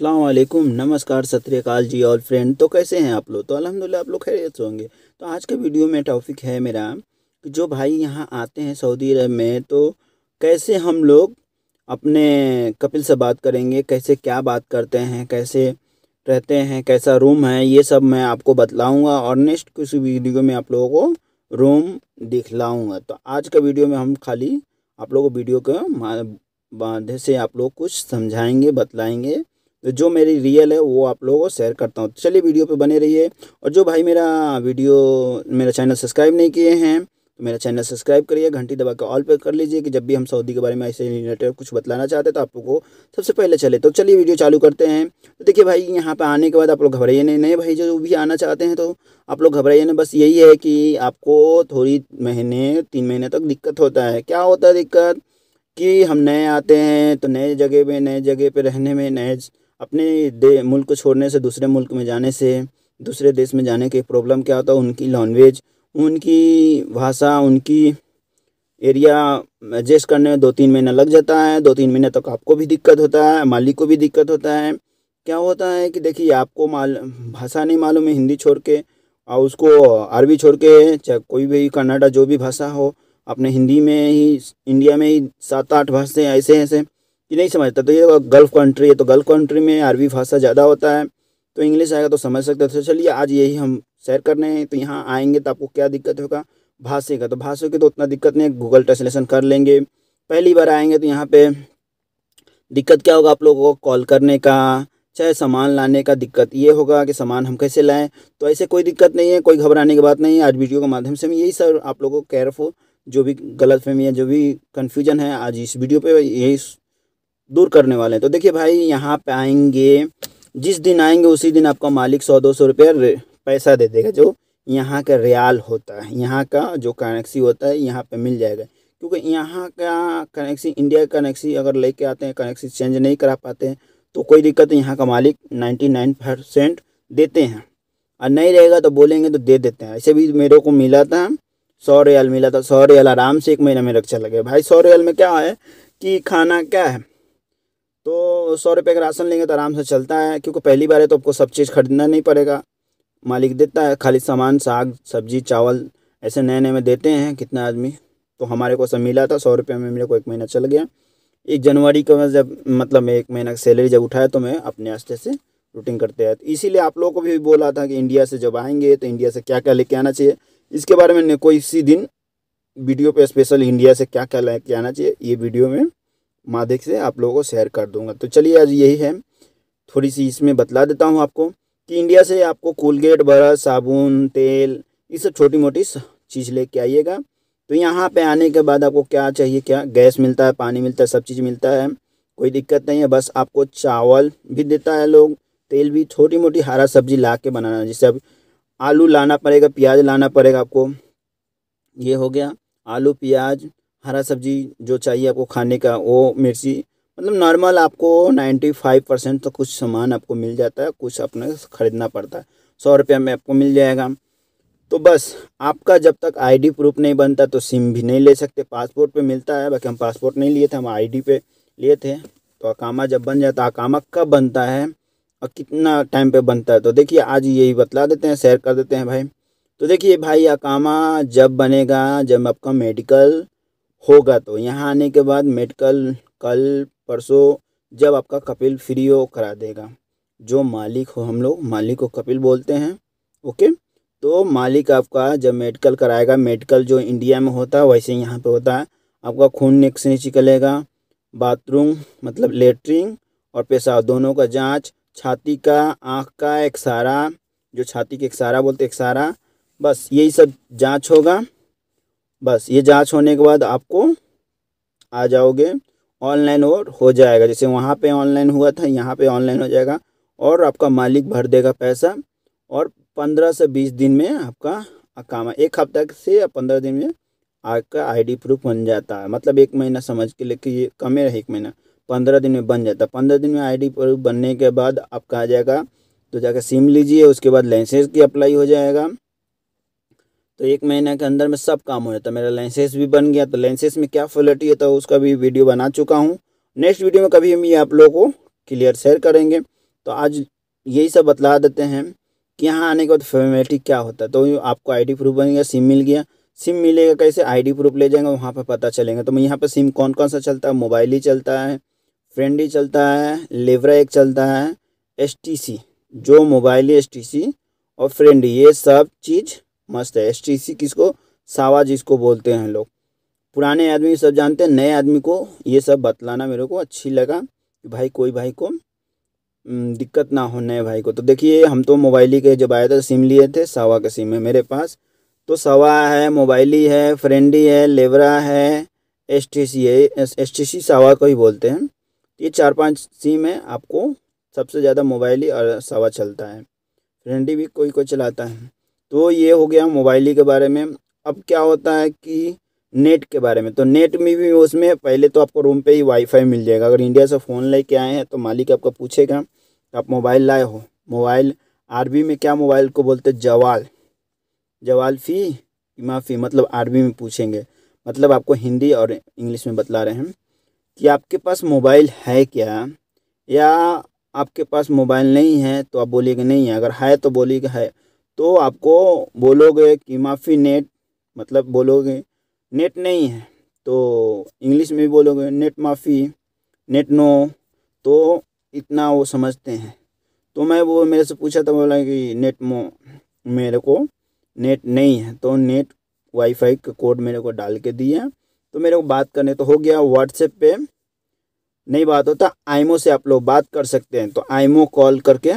अल्लाम नमस्कार सत्यकाल जी और फ्रेंड तो कैसे हैं आप लोग तो अलहमदिल्ला आप लोग खैरियत होंगे तो आज के वीडियो में टॉपिक है मेरा कि जो भाई यहाँ आते हैं सऊदी अरब में तो कैसे हम लोग अपने कपिल से बात करेंगे कैसे क्या बात करते हैं कैसे रहते हैं कैसा रूम है ये सब मैं आपको बतलाऊँगा और नेक्स्ट किसी वीडियो में आप लोगों को रूम दिखलाऊँगा तो आज का वीडियो में हम खाली आप लोगों को वीडियो के माध्यम से आप लोग कुछ समझाएँगे बतलाएँगे तो जो मेरी रियल है वो आप लोगों को शेयर करता हूँ तो चलिए वीडियो पे बने रहिए और जो भाई मेरा वीडियो मेरा चैनल सब्सक्राइब नहीं किए हैं तो मेरा चैनल सब्सक्राइब करिए घंटी दबा के ऑल पे कर लीजिए कि जब भी हम सऊदी के बारे में ऐसे रिलेटेड कुछ बतलाना चाहते हैं तो आप लोग को सबसे पहले चले तो चलिए वीडियो चालू करते हैं तो देखिए भाई यहाँ पर आने के बाद आप लोग घबराइए नहीं नए भाई जो भी आना चाहते हैं तो आप लोग घबराइए नहीं बस यही है कि आपको थोड़ी महीने तीन महीने तक दिक्कत होता है क्या होता है दिक्कत कि हम नए आते हैं तो नए जगह पर नए जगह पर रहने में नए अपने मुल्क को छोड़ने से दूसरे मुल्क में जाने से दूसरे देश में जाने के प्रॉब्लम क्या होता है उनकी लैंग्वेज उनकी भाषा उनकी एरिया एडजस्ट करने में दो तीन महीना लग जाता है दो तीन महीने तक आपको भी दिक्कत होता है मालिक को भी दिक्कत होता है क्या होता है कि देखिए आपको माल भाषा नहीं मालूम है हिंदी छोड़ के और उसको अरबी छोड़ के चाहे कोई भी कन्नाडा जो भी भाषा हो अपने हिंदी में ही इंडिया में ही सात आठ भाषा ऐसे ऐसे ये नहीं समझता तो ये गल्फ़ कंट्री है तो गल्फ़ कंट्री में अरबी भाषा ज़्यादा होता है तो इंग्लिश आएगा तो समझ सकते तो चलिए आज यही हम कर करने हैं तो यहाँ आएंगे तो आपको क्या दिक्कत होगा भाषे का तो भाषा की तो उतना दिक्कत नहीं गूगल ट्रांसलेशन कर लेंगे पहली बार आएंगे तो यहाँ पे दिक्कत क्या होगा आप लोगों को कॉल करने का चाहे सामान लाने का दिक्कत ये होगा कि सामान हम कैसे लाएं तो ऐसे कोई दिक्कत नहीं है कोई घबराने की बात नहीं है आज वीडियो के माध्यम से हम यही सर आप लोगों को केयरफुल जो भी गलत फहमी है जो भी कन्फ्यूजन है आज इस वीडियो पर यही दूर करने वाले हैं तो देखिए भाई यहाँ पे आएंगे जिस दिन आएंगे उसी दिन आपका मालिक सौ दो सौ रुपया पैसा दे देगा जो यहाँ का रियाल होता है यहाँ का जो करेंसी होता है यहाँ पे मिल जाएगा क्योंकि यहाँ का करेंसी इंडिया का करेंसी अगर लेके आते हैं करेंसी चेंज नहीं करा पाते हैं तो कोई दिक्कत नहीं यहाँ का मालिक नाइन्टी नाइन परसेंट देते हैं और नहीं रहेगा तो बोलेंगे तो दे देते हैं ऐसे भी मेरे को मिला था सौ रियाल मिला था सौ रियाल आराम से एक महीना मेरा चला गया भाई सौ रियाल में क्या है कि खाना क्या है तो सौ रुपये का राशन लेंगे तो आराम से चलता है क्योंकि पहली बार है तो आपको सब चीज़ खरीदना नहीं पड़ेगा मालिक देता है खाली सामान साग सब्जी चावल ऐसे नए नए में देते हैं कितना आदमी तो हमारे को सब मिला था सौ रुपये में मेरे को एक महीना चल गया एक जनवरी का जब मतलब मैं एक महीना सैलरी जब उठाया तो मैं अपने आस्ते से रूटीन करते हैं तो इसीलिए आप लोगों को भी बोला था कि इंडिया से जब आएंगे तो इंडिया से क्या क्या लेके आना चाहिए इसके बारे में कोई इसी दिन वीडियो पे स्पेशल इंडिया से क्या क्या लेके आना चाहिए ये वीडियो में माध्यम से आप लोगों को शेयर कर दूंगा तो चलिए आज यही है थोड़ी सी इसमें बतला देता हूँ आपको कि इंडिया से आपको कोलगेट ब्रश साबुन तेल ये सब छोटी मोटी चीज़ लेके आइएगा तो यहाँ पे आने के बाद आपको क्या चाहिए क्या गैस मिलता है पानी मिलता है सब चीज़ मिलता है कोई दिक्कत नहीं है बस आपको चावल भी देता है लोग तेल भी छोटी मोटी हरा सब्जी ला के बनाना जैसे अब आलू लाना पड़ेगा प्याज लाना पड़ेगा आपको ये हो गया आलू प्याज हरा सब्जी जो चाहिए आपको खाने का वो मिर्ची मतलब नॉर्मल आपको नाइन्टी फाइव परसेंट तो कुछ सामान आपको मिल जाता है कुछ अपने ख़रीदना पड़ता है सौ रुपये में आपको मिल जाएगा तो बस आपका जब तक आईडी प्रूफ नहीं बनता तो सिम भी नहीं ले सकते पासपोर्ट पे मिलता है बाकी हम पासपोर्ट नहीं लिए थे हम आईडी पे लिए थे तो अकामा जब बन जाता अकामा कब बनता है और कितना टाइम पे बनता है तो देखिए आज यही बतला देते हैं शेयर कर देते हैं भाई तो देखिए भाई अकामा जब बनेगा जब आपका मेडिकल होगा तो यहाँ आने के बाद मेडिकल कल परसों जब आपका कपिल फ्री हो करा देगा जो मालिक हो हम लोग मालिक को कपिल बोलते हैं ओके तो मालिक आपका जब मेडिकल कराएगा मेडिकल जो इंडिया में होता है वैसे यहाँ पे होता है आपका खून नेक्स नीचे निकलेगा बाथरूम मतलब लेटरिन और पेशाब दोनों का जांच छाती का आँख का एक सारा जो छाती के एक सारा बोलते एक सारा बस यही सब जाँच होगा बस ये जांच होने के बाद आपको आ जाओगे ऑनलाइन और हो जाएगा जैसे वहाँ पे ऑनलाइन हुआ था यहाँ पे ऑनलाइन हो जाएगा और आपका मालिक भर देगा पैसा और पंद्रह से बीस दिन में आपका काम एक हफ्ता से या पंद्रह दिन में आपका आईडी प्रूफ बन जाता है मतलब एक महीना समझ के लेके ये कमे रहे एक महीना पंद्रह दिन में बन जाता है पंद्रह दिन में आई प्रूफ बनने के बाद आपका आ जाएगा तो जाकर सिम लीजिए उसके बाद लाइसेंस की अप्लाई हो जाएगा तो एक महीने के अंदर में सब काम हो जाता है मेरा लेंसेज भी बन गया तो लेंसेस में क्या फॉलिटी होता है तो उसका भी वीडियो बना चुका हूँ नेक्स्ट वीडियो में कभी हम ये आप लोगों को क्लियर शेयर करेंगे तो आज यही सब बतला देते हैं कि यहाँ आने के बाद फॉर्मेलिटी क्या होता है तो आपको आईडी प्रूफ बन गया सिम मिल गया सिम मिलेगा कैसे आईडी प्रूफ ले जाएंगे वहाँ पर पता चलेगा तो मैं यहाँ पर सिम कौन कौन सा चलता है मोबाइल ही चलता है फ्रेंड ही चलता है लेवरा एक चलता है एस जो मोबाइल एस और फ्रेंड ये सब चीज़ मस्त है एस टी सी किसको सावा जिसको बोलते हैं लोग पुराने आदमी सब जानते हैं नए आदमी को ये सब बतलाना मेरे को अच्छी लगा कि भाई कोई भाई को हम्म, दिक्कत ना हो नए भाई को तो देखिए हम तो मोबाइली के जब आया था सिम लिए थे सावा का सिम है मेरे पास तो सवा है मोबाइली है फ्रेंडी है लेवरा है एस टी सी है एस टी सी सावा को ही बोलते हैं ये चार पांच सिम है आपको सबसे ज़्यादा मोबाइली और सावा चलता है फ्रेंडी भी कोई कोई चलाता है तो ये हो गया मोबाइली के बारे में अब क्या होता है कि नेट के बारे में तो नेट में भी उसमें पहले तो आपको रूम पे ही वाईफाई मिल जाएगा अगर इंडिया से फ़ोन लेके आए हैं तो मालिक आपका पूछेगा तो आप मोबाइल लाए हो मोबाइल आरबी में क्या मोबाइल को बोलते जवाल जवाल फ़ी माफ़ी मतलब आरबी में पूछेंगे मतलब आपको हिंदी और इंग्लिश में बतला रहे हैं कि आपके पास मोबाइल है क्या या आपके पास मोबाइल नहीं है तो आप बोलिएगा नहीं है अगर है तो बोलिएगा है तो आपको बोलोगे कि माफ़ी नेट मतलब बोलोगे नेट नहीं है तो इंग्लिश में भी बोलोगे नेट माफ़ी नेट नो तो इतना वो समझते हैं तो मैं वो मेरे से पूछा था बोला कि नेट मो मेरे को नेट नहीं है तो नेट वाईफाई का कोड मेरे को डाल के दिया तो मेरे को बात करने तो हो गया व्हाट्सएप पे नहीं बात होता आईमो से आप लोग बात कर सकते हैं तो आईमो कॉल करके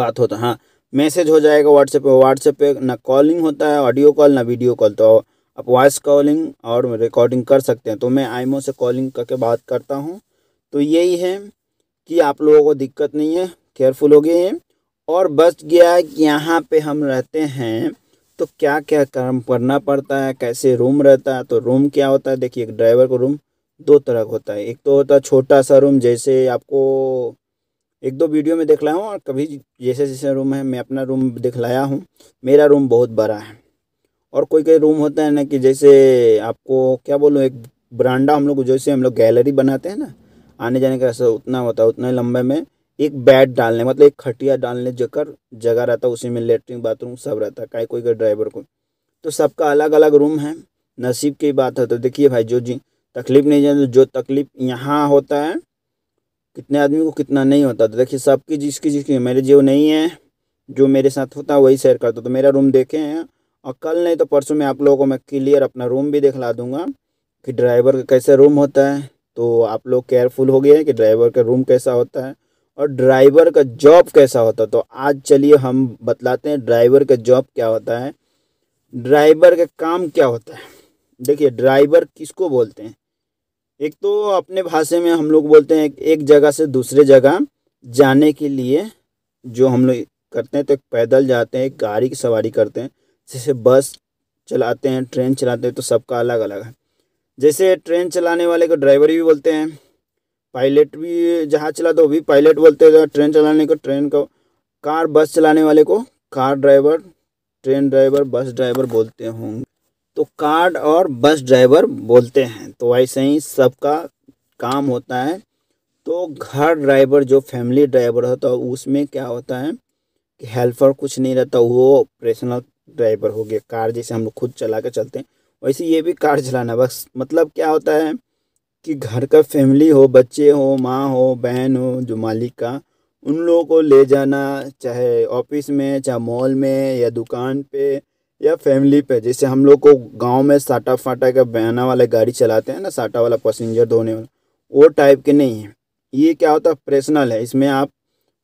बात होता हाँ मैसेज हो जाएगा व्हाट्सएप पे व्हाट्सएप पे ना कॉलिंग होता है ऑडियो कॉल ना वीडियो कॉल तो आप वॉइस कॉलिंग और रिकॉर्डिंग कर सकते हैं तो मैं आईमो से कॉलिंग करके बात करता हूँ तो यही है कि आप लोगों को दिक्कत नहीं है केयरफुल हो गए हैं और बच गया है कि यहाँ पे हम रहते हैं तो क्या क्या काम करना पड़ता है कैसे रूम रहता है तो रूम क्या होता है देखिए एक ड्राइवर को रूम दो तरह का होता है एक तो होता है छोटा सा रूम जैसे आपको एक दो वीडियो में दिखलाया हूँ और कभी जैसे जैसे रूम है मैं अपना रूम दिखलाया हूँ मेरा रूम बहुत बड़ा है और कोई कोई रूम होता है ना कि जैसे आपको क्या बोलूँ एक बरांडा हम लोग जैसे हम लोग गैलरी बनाते हैं ना आने जाने का ऐसा उतना होता है उतना लंबे में एक बेड डालने मतलब एक खटिया डालने जकर जगह रहता उसी में लेटरिन बाथरूम सब रहता है कोई कोई ड्राइवर को तो सबका अलग अलग रूम है नसीब की बात है तो देखिए भाई जो जी तकलीफ़ नहीं जो तकलीफ़ यहाँ होता है कितने आदमी को कितना नहीं होता था देखिए सबकी जिसकी जिसकी मेरे जो नहीं है जो मेरे साथ होता है वही शेयर करता तो मेरा रूम देखे हैं और कल नहीं तो परसों में आप लोगों को मैं क्लियर अपना रूम भी दिखला दूंगा कि ड्राइवर का कैसे रूम होता है तो आप लोग केयरफुल हो गए कि ड्राइवर का रूम कैसा होता है और ड्राइवर का जॉब कैसा होता है तो आज चलिए हम बतलाते हैं ड्राइवर का जॉब क्या होता है ड्राइवर का काम क्या होता है देखिए ड्राइवर किसको बोलते हैं एक तो अपने भाषा में हम लोग बोलते हैं एक जगह से दूसरे जगह जाने के लिए जो हम लोग करते हैं तो पैदल जाते हैं एक गाड़ी की सवारी करते हैं जैसे बस चलाते हैं ट्रेन चलाते हैं तो सबका अलग अलग है जैसे ट्रेन चलाने वाले को ड्राइवर भी बोलते हैं पायलट भी जहाज चलाते तो वो भी पायलट बोलते हैं ट्रेन चलाने को ट्रेन को कार बस चलाने वाले को car driver train driver bus driver बोलते होंगे तो कार और बस ड्राइवर बोलते हैं तो ऐसे ही सबका काम होता है तो घर ड्राइवर जो फैमिली ड्राइवर होता है उसमें क्या होता है कि हेल्पर कुछ नहीं रहता वो ऑपरेशनल ड्राइवर हो गया कार जैसे हम लोग खुद चला के चलते हैं वैसे ये भी कार चलाना बस मतलब क्या होता है कि घर का फैमिली हो बच्चे हो माँ हो बहन हो जो मालिक का उन लोगों को ले जाना चाहे ऑफिस में चाहे मॉल में या दुकान पे या फैमिली पे जैसे हम लोग को गांव में साटा फाटा का बहना वाला गाड़ी चलाते हैं ना साटा वाला पैसेंजर धोने वाला वो टाइप के नहीं है ये क्या होता है पर्सनल है इसमें आप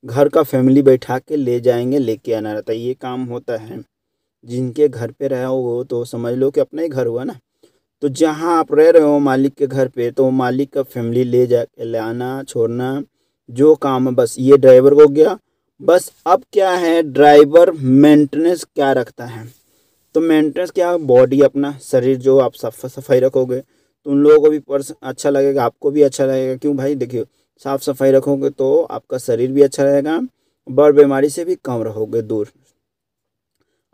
घर का फैमिली बैठा के ले जाएंगे लेके आना रहता है ये काम होता है जिनके घर पे रहे हो तो समझ लो कि अपना ही घर हुआ ना तो जहाँ आप रह रहे हो मालिक के घर पे तो मालिक का फैमिली ले जा के लाना छोड़ना जो काम है बस ये ड्राइवर को गया बस अब क्या है ड्राइवर मेंटेनेंस क्या रखता है तो मेंटेनेंस क्या बॉडी अपना शरीर जो आप साफ सफाई रखोगे तो उन लोगों को भी पर्स अच्छा लगेगा आपको भी अच्छा लगेगा क्यों भाई देखिए साफ सफाई रखोगे तो आपका शरीर भी अच्छा रहेगा बड़ बीमारी से भी कम रहोगे दूर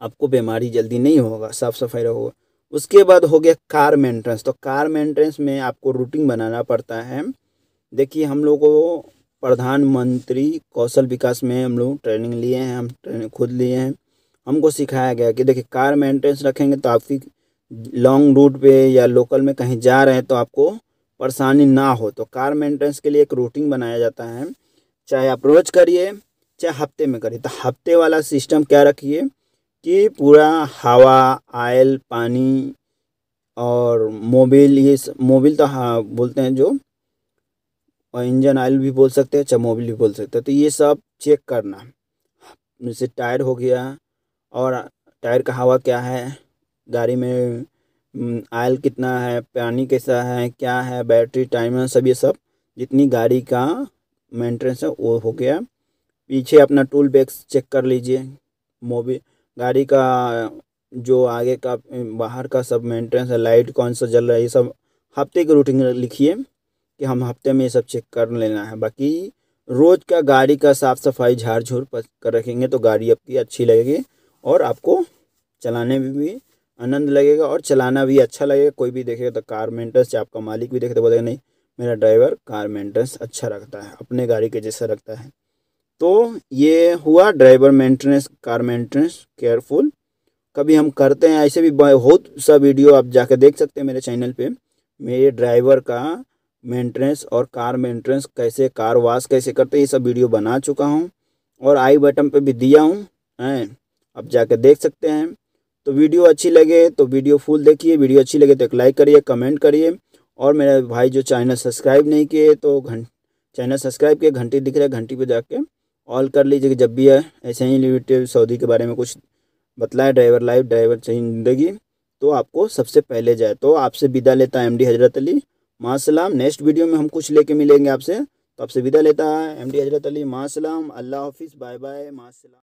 आपको बीमारी जल्दी नहीं होगा साफ सफाई रहोगे उसके बाद हो गया कार मेंटेनेंस तो कार मेंटेनेंस में आपको रूटीन बनाना पड़ता है देखिए हम लोगों को प्रधानमंत्री कौशल विकास में हम लोग ट्रेनिंग लिए हैं हम ट्रेनिंग खुद लिए हैं हमको सिखाया गया कि देखिए कार मेंटेनेंस रखेंगे तो आपकी लॉन्ग रूट पे या लोकल में कहीं जा रहे हैं तो आपको परेशानी ना हो तो कार मेंटेनेंस के लिए एक रूटीन बनाया जाता है चाहे आप रोज करिए चाहे हफ्ते में करिए तो हफ्ते वाला सिस्टम क्या रखिए कि पूरा हवा आयल पानी और मोबिल ये मोबिल तो हाँ बोलते हैं जो और इंजन ऑयल भी बोल सकते हैं चाहे मोबिल भी बोल सकते हैं तो ये सब चेक करना जैसे टायर हो गया और टायर का हवा क्या है गाड़ी में आयल कितना है पानी कैसा है क्या है बैटरी टाइमर सब ये सब जितनी गाड़ी का मेंटेनेंस है वो हो गया पीछे अपना टूल बैग चेक कर लीजिए मोबी गाड़ी का जो आगे का बाहर का सब मेंटेनेंस है लाइट कौन सा जल रहा है ये सब हफ्ते की रूटीन लिखिए कि हम हफ्ते में ये सब चेक कर लेना है बाकी रोज़ का गाड़ी का साफ़ सफाई झाड़ झूर कर रखेंगे तो गाड़ी आपकी अच्छी लगेगी और आपको चलाने में भी आनंद लगेगा और चलाना भी अच्छा लगेगा कोई भी देखेगा तो कार मेंटेनेंस या आपका मालिक भी देखे तो बोलेगा नहीं मेरा ड्राइवर कार मेंटेनेंस अच्छा रखता है अपने गाड़ी के जैसा रखता है तो ये हुआ driver maintenance car maintenance careful कभी हम करते हैं ऐसे भी बहुत सा वीडियो आप जाके देख सकते हैं मेरे चैनल पर मेरे ड्राइवर का मेंटेनेंस और कार मेंटेनेंस कैसे कार वाश कैसे करते हैं ये सब वीडियो बना चुका हूँ और आई बटन पर भी दिया हूँ आप जाकर देख सकते हैं तो वीडियो अच्छी लगे तो वीडियो फुल देखिए वीडियो अच्छी लगे तो एक लाइक करिए कमेंट करिए और मेरे भाई जो चैनल सब्सक्राइब नहीं किए तो घंट चैनल सब्सक्राइब किए घंटी दिख रहा है घंटी पर जाके ऑल कर लीजिए जब भी है ऐसे ही लिमिटेड सऊदी के बारे में कुछ बतलाए ड्राइवर लाइफ ड्राइवर सही ज़िंदगी तो आपको सबसे पहले जाए तो आपसे विदा लेता है एम डी हजरत अली माँ नेक्स्ट वीडियो में हम कुछ लेके मिलेंगे आपसे तो आपसे विदा लेता है एम डी हजरत अली माँ सलाम अल्लाह हाफिज़ बाय बाय माँ